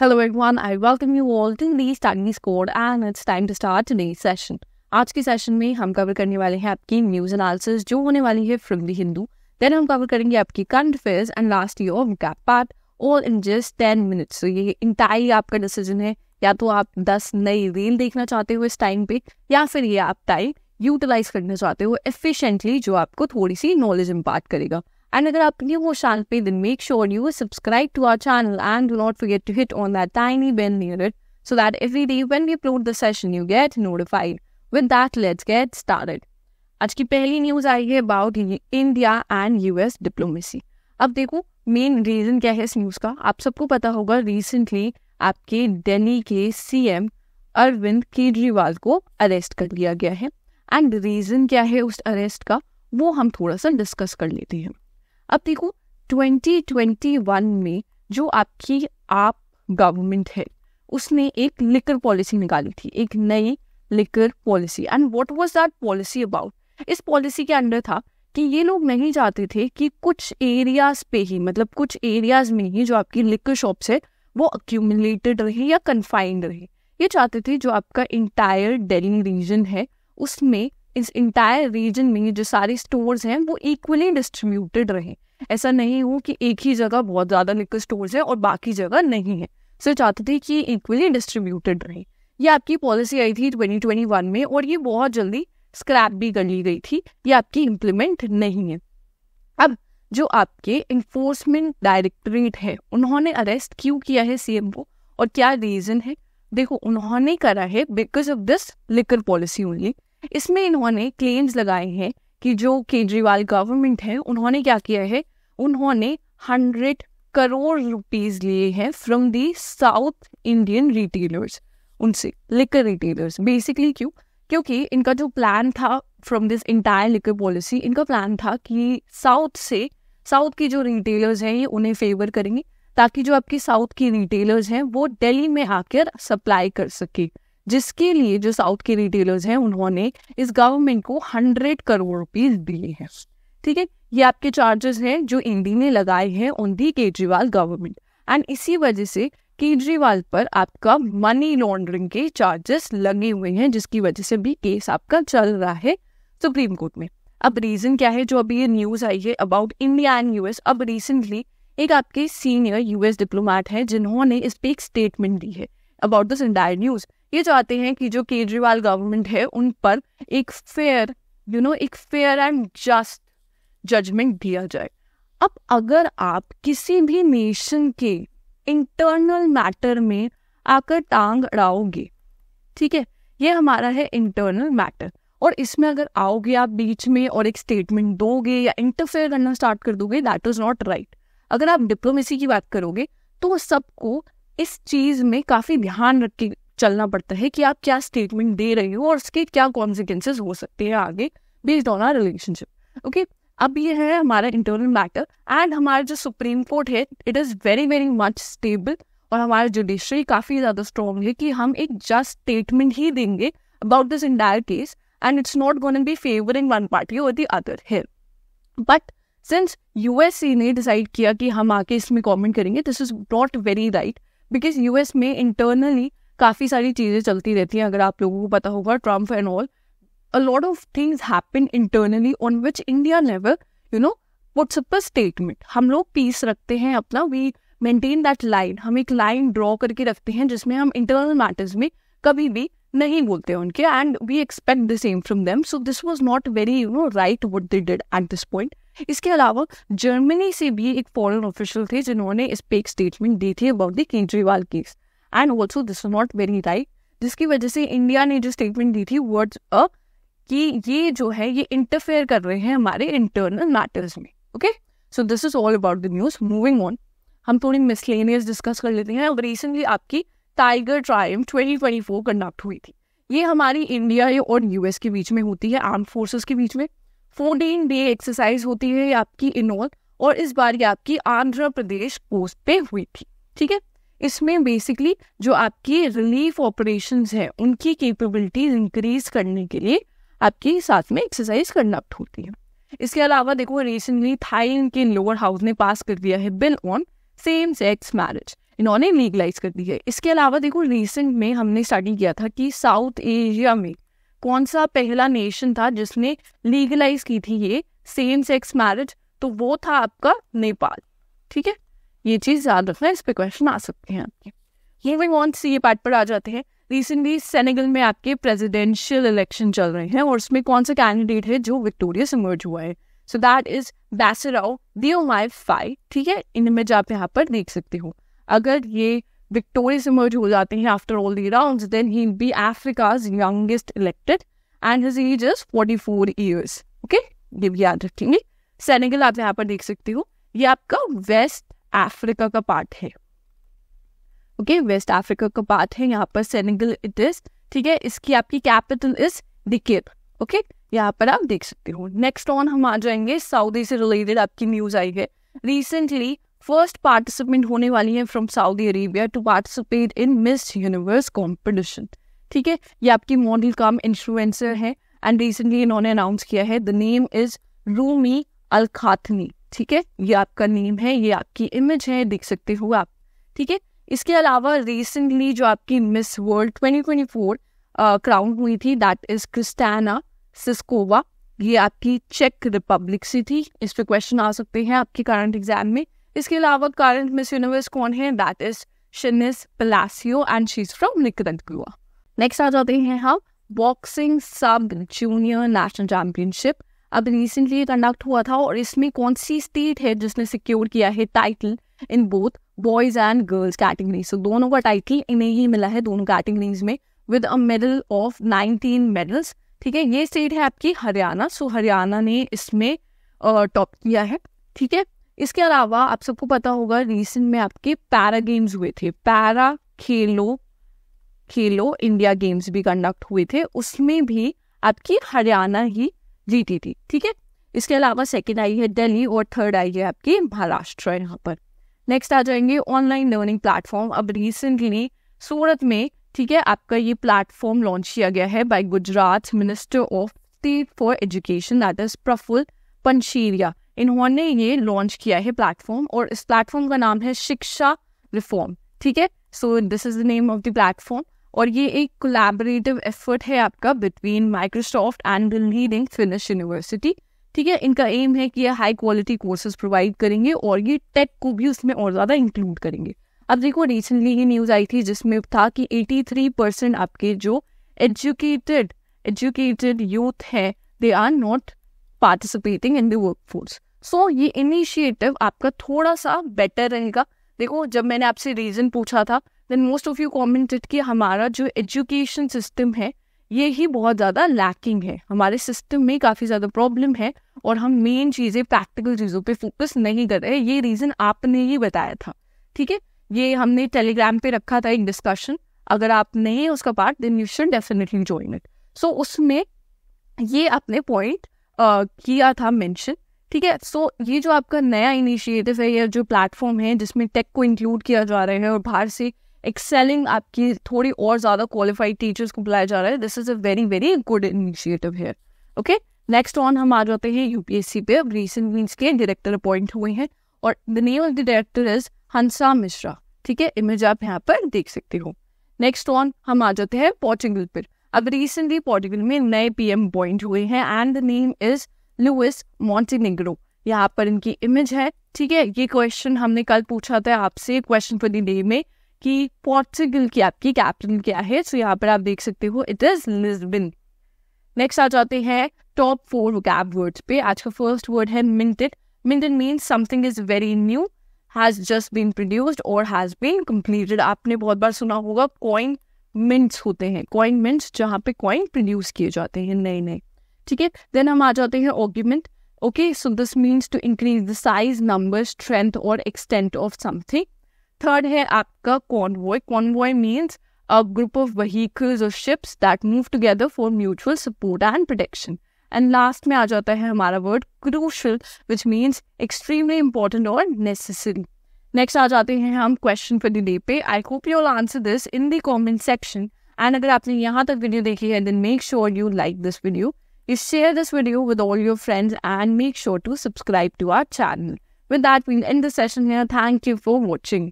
Hello everyone I welcome you all to the study score and it's time to start today session आज के session में हम cover करने वाले हैं आपकी न्यूज एनालिसिस जो होने वाली है फ्रॉम द हिंदू देन हम कवर करेंगे आपकी current affairs and last year of gap part all in just ten minutes ये इंटायर आपका डिसीजन है या तो आप दस नई रील देखना चाहते हो इस टाइम पे या फिर ये आप टाइम यूटिलाइज करना चाहते हो एफिशिएंटली जो आपको थोड़ी सी नॉलेज इम्पार्ट करेगा And अगर आपके new वो शांत पे दिन make sure you subscribe to our channel and do not forget to hit on that tiny bell near it so that every day when we upload the session you get notified. With that, let's get started. आज की पहली news आई है about India and US diplomacy अब देखो main reason क्या है इस न्यूज का आप सबको पता होगा रिसेंटली आपके दिल्ली के सीएम अरविंद केजरीवाल को अरेस्ट कर लिया गया है एंड रीजन क्या है उस अरेस्ट का वो हम थोड़ा सा डिस्कस कर लेते हैं अब देखो 2021 में जो आपकी आप गवर्नमेंट है उसने एक लिकर पॉलिसी निकाली थी एक नई liquor policy and what was that policy about इस पॉलिसी के अंडर था कि ये लोग नहीं चाहते थे कि कुछ एरियाज पे ही मतलब कुछ एरियाज में ही जो आपकी लिकर शॉप्स है वो अक्यूमुलेटेड रहे या कन्फाइंड रहे ये चाहते थे जो आपका इंटायर दिल्ली रीजन है उसमें इस इंटायर रीजन में जो सारे स्टोर्स हैं वो इक्वली डिस्ट्रीब्यूटेड रहे ऐसा नहीं हो कि एक ही जगह बहुत ज़्यादा लिक्वर स्टोर्स है और बाकी जगह नहीं है सो चाहते थे कि इक्वली डिस्ट्रीब्यूटेड रहे ये आपकी पॉलिसी आई थी 2021 में और ये बहुत जल्दी स्क्रैप भी कर ली गई थी ये आपकी इम्प्लीमेंट नहीं है अब जो आपके इन्फोर्समेंट डायरेक्टरेट है उन्होंने अरेस्ट क्यों किया है सीएम को और क्या रीज़न है देखो उन्होंने करा है because of this liquor policy only इसमें इन्होंने क्लेम्स लगाए हैं कि जो केजरीवाल गवर्नमेंट है उन्होंने क्या किया है उन्होंने हंड्रेड करोड़ रुपीज लिए हैं from the south Indian retailers उनसे लिकर रिटेलर्स बेसिकली क्यों क्योंकि इनका जो प्लान था from this entire liquor policy इनका प्लान था कि साउथ से साउथ की जो रिटेलर्स हैं ये उन्हें फेवर करेंगे ताकि जो आपकी साउथ की रिटेलर्स हैं वो दिल्ली में आकर सप्लाई कर सके जिसके लिए जो साउथ के रिटेलर्स हैं उन्होंने इस गवर्नमेंट को हंड्रेड करोड़ रुपीज दिए हैं ठीक है ये आपके चार्जेस हैं जो ईडी ने लगाए हैं on the Kejriwal government and इसी वजह से केजरीवाल पर आपका मनी लॉन्ड्रिंग के चार्जेस लगे हुए हैं जिसकी वजह से भी केस आपका चल रहा है सुप्रीम कोर्ट में अब रीजन क्या है जो अभी ये न्यूज आई है अबाउट इंडिया एंड यूएस अब रिसेंटली एक आपके सीनियर यूएस डिप्लोमेट है जिन्होंने इस पे एक स्टेटमेंट दी है अबाउट दिस इंटायर न्यूज ये चाहते हैं कि जो केजरीवाल गवर्नमेंट है उन पर एक फेयर यू नो एक फेयर एंड जस्ट जजमेंट दिया जाए अब अगर आप किसी भी नेशन के इंटरनल मैटर में आकर टांग अड़ाओगे ठीक है ये हमारा है इंटरनल मैटर और इसमें अगर आओगे आप बीच में और एक स्टेटमेंट दोगे या इंटरफेयर करना स्टार्ट कर दोगे दैट इज़ नॉट राइट अगर आप डिप्लोमेसी की बात करोगे तो सबको इस चीज़ में काफ़ी ध्यान रख के चलना पड़ता है कि आप क्या स्टेटमेंट दे रहे हो और उसके क्या कॉन्सिक्वेंसेज हो सकते हैं आगे based on our relationship okay अब ये है हमारा इंटरनल मैटर एंड हमारा जो सुप्रीम कोर्ट है it is very very much stable और हमारा जुडिशरी काफ़ी ज़्यादा स्ट्रॉन्ग है कि हम एक जस्ट स्टेटमेंट ही देंगे about this entire case and it's not gonna be favouring one party और दी अदर है बट सिंस यूएसए ने डिसाइड किया कि हम आके इसमें कॉमेंट करेंगे this is not very right because US में इंटरनली काफ़ी सारी चीज़ें चलती रहती हैं अगर आप लोगों को पता होगा Trump and all a lot of things happen internally on which India level you know WhatsApp statement हम लोग पीस रखते हैं अपना वी मेंटेन दैट लाइन हम एक लाइन ड्रॉ करके रखते हैं जिसमें हम इंटरनल मैटर्स में कभी भी नहीं बोलते उनके and we expect the same from them so this was not very you know right what they did at this point इसके अलावा जर्मनी से भी एक फॉरेन ऑफिशियल थे जिन्होंने इस पे एक स्टेटमेंट दी थी about the Kejriwal case and also this is not very right जिसकी वजह से इंडिया ने जो स्टेटमेंट दी थी वर्ड अ कि ये जो है ये इंटरफेयर कर रहे हैं हमारे इंटरनल मैटर्स में okay so this is all about the news moving on हम थोड़ी मिसलेनियस डिस्कस कर लेते हैं रिसेंटली आपकी टाइगर ट्राइम 2024 कंडक्ट हुई थी ये हमारी इंडिया और यूएस के बीच में होती है आर्म फोर्सेस के बीच में फोर्टीन डे एक्सरसाइज होती है आपकी इनोल और इस बार ये आपकी आंध्र प्रदेश कोस्ट पे हुई थी ठीक है इसमें बेसिकली जो आपकी रिलीफ ऑपरेशन है उनकी कैपेबिलिटीज इंक्रीज करने के लिए आपके साथ में एक्सरसाइज करना होती है इसके अलावा देखो रिसेंटली थाईलैंड के लोअर हाउस ने पास कर दिया है bill on same sex marriage इन्होंने लीगलाइज कर दी है इसके अलावा देखो रिसेंट में हमने स्टडी किया था कि साउथ एशिया में कौन सा पहला नेशन था जिसने लीगलाइज की थी ये सेम सेक्स मैरिज तो वो था आपका नेपाल ठीक है ये चीज़ याद रखना इस पे क्वेश्चन आ सकते हैं आपके वे वॉन्ट से ये पार्ट पर आ जाते हैं रिसेंटली सेनेगल में आपके प्रेजिडेंशियल इलेक्शन चल रहे हैं और उसमें कौन सा कैंडिडेट है जो विक्टोरियस इमर्ज हुआ है सो दैट इज बैसराओ दियो माई फाइव ठीक है इनमें आप यहाँ पर देख सकते हो अगर ये विक्टोरियस इमर्ज हो जाते हैं after all the round then he be Africa's youngest elected and his age is forty four years okay ये भी याद रखेंगे सेनेगल आप यहाँ पर देख सकते हो ये आपका वेस्ट अफ्रीका का पार्ट है ओके वेस्ट अफ्रीका का पार्ट है यहाँ पर सेनेगल इट इज ठीक है इसकी आपकी कैपिटल इज डिकेप ओके यहाँ पर आप देख सकते हो नेक्स्ट ऑन हम आ जाएंगे सऊदी से रिलेटेड आपकी न्यूज आई है रिसेंटली फर्स्ट पार्टिसिपेंट होने वाली है from Saudi Arabia to participate in Miss Universe competition ठीक है ये आपकी मॉडल काम इन्फ्लुएंसर है एंड रिसेंटली इन्होंने अनाउंस किया है the name is Rumy Al Qahtani ठीक है ये आपका नेम है ये आपकी इमेज है देख सकते हो आप ठीक है इसके अलावा रिसेंटली जो आपकी मिस वर्ल्ड 2024 क्राउन हुई थी दैट इज क्रिस्टाना सिस्कोवा ये आपकी चेक रिपब्लिक से थी इस पर क्वेश्चन आ सकते हैं आपके करंट एग्जाम में इसके अलावा करंट मिस यूनिवर्स कौन है that is Sheynnis Palacios and she's from Nicaragua next आ जाते हैं हम boxing sub junior national championship अब रिसेंटली कंडक्ट हुआ था और इसमें कौन सी स्टेट है जिसने सिक्योर किया है title in both boys and girls category so दोनों का टाइटल इन्हें ही मिला है दोनों कैटेगरीज में with a medal of nineteen medals ठीक है ये स्टेट है आपकी हरियाणा सो हरियाणा ने इसमें टॉप किया है ठीक है इसके अलावा आप सबको पता होगा रिसेंट में आपके पैरा गेम्स हुए थे पैरा खेलो खेलो इंडिया गेम्स भी कंडक्ट हुए थे उसमें भी आपकी हरियाणा ही टी ठीक है इसके अलावा सेकेंड आई है दिल्ली और थर्ड आई है आपकी महाराष्ट्र यहाँ पर नेक्स्ट आ जाएंगे ऑनलाइन लर्निंग प्लेटफॉर्म अब रिसेंटली सूरत में ठीक है आपका ये प्लेटफॉर्म लॉन्च किया गया है by Gujarat minister of state for education that is Praful Pansheriya इन्होंने ये लॉन्च किया है प्लेटफॉर्म और इस प्लेटफॉर्म का नाम है शिक्षा रिफॉर्म ठीक है so this is the name of the platform और ये एक कोलैबोरेटिव एफर्ट है आपका between Microsoft and the leading Finnish university ठीक है इनका एम है कि ये हाई क्वालिटी कोर्सेज प्रोवाइड करेंगे और ये टेक को भी उसमें और ज़्यादा इंक्लूड करेंगे अब देखो रिसेंटली ही न्यूज़ आई थी जिसमें था कि 83 परसेंट आपके जो एजुकेटेड एजुकेटेड यूथ है they are not participating in the work force so ये इनिशिएटिव आपका थोड़ा सा बेटर रहेगा देखो जब मैंने आपसे रीज़न पूछा था then most of you commented कि हमारा जो एजुकेशन सिस्टम है ये ही बहुत ज़्यादा लैकिंग है हमारे सिस्टम में काफ़ी ज़्यादा प्रॉब्लम है और हम मेन चीज़ें प्रैक्टिकल चीज़ों पे फोकस नहीं कर रहे ये रीज़न आपने ही बताया था ठीक है ये हमने टेलीग्राम पे रखा था एक डिस्कशन अगर आप नहीं है उसका part then you should definitely join it so उसमें ये आपने पॉइंट किया था मेंशन ठीक है सो ये जो आपका नया इनिशिएटिव है या जो प्लेटफॉर्म है जिसमें टेक को इंक्लूड किया जा रहा है और बाहर से एक्सेलिंग आपकी थोड़ी और ज़्यादा क्वालिफाइड टीचर्स को बुलाया जा रहा है this is a very very good initiative here okay next on हम आ जाते हैं यूपीएससी पे अब रिसेंट मीन्स के डायरेक्टर अपॉइंट हुए हैं और the name of the director is Hansa Mishra ठीक है इमेज आप यहाँ पर देख सकते हो नेक्स्ट ऑन हम आ जाते हैं पोर्चुगल पर अब रिसेंटली पोर्चुगल में नए पी एम अपॉइंट हुए हैं and the name is Luis Montenegro यहाँ पर इनकी इमेज है ठीक है ये क्वेश्चन हमने कल पूछा था आपसे क्वेश्चन फॉर द डे में कि पोर्चुगल की आपकी कैपिटल क्या है सो so, यहाँ पर आप देख सकते हो इट इज लिस्बिन नेक्स्ट आ जाते हैं टॉप फोर गैप वर्ड्स पे आज का फर्स्ट वर्ड है minted minted means something is very new has just been produced और हैज बीन कंप्लीटेड आपने बहुत बार सुना होगा कॉइन मिंट्स होते हैं कॉइन मिंट्स जहाँ पे कॉइन प्रोड्यूस किए जाते हैं नए नए ठीक है देन हम आ जाते हैं argument okay so this means to increase the size number strength और एक्सटेंट ऑफ समथिंग थर्ड है आपका convoy convoy means a group of vehicles और ships that move together for mutual support and protection and last में आ जाता है हमारा word crucial which means extremely important और नेसेसरी नेक्स्ट आ जाते हैं हम क्वेश्चन फॉर द डे पे I hope you answer this in the comment section and अगर आपने यहाँ तक वीडियो देखी है then make sure you like this video you share this video with all your friends and make sure to subscribe to our channel with that mean in the session thank you for watching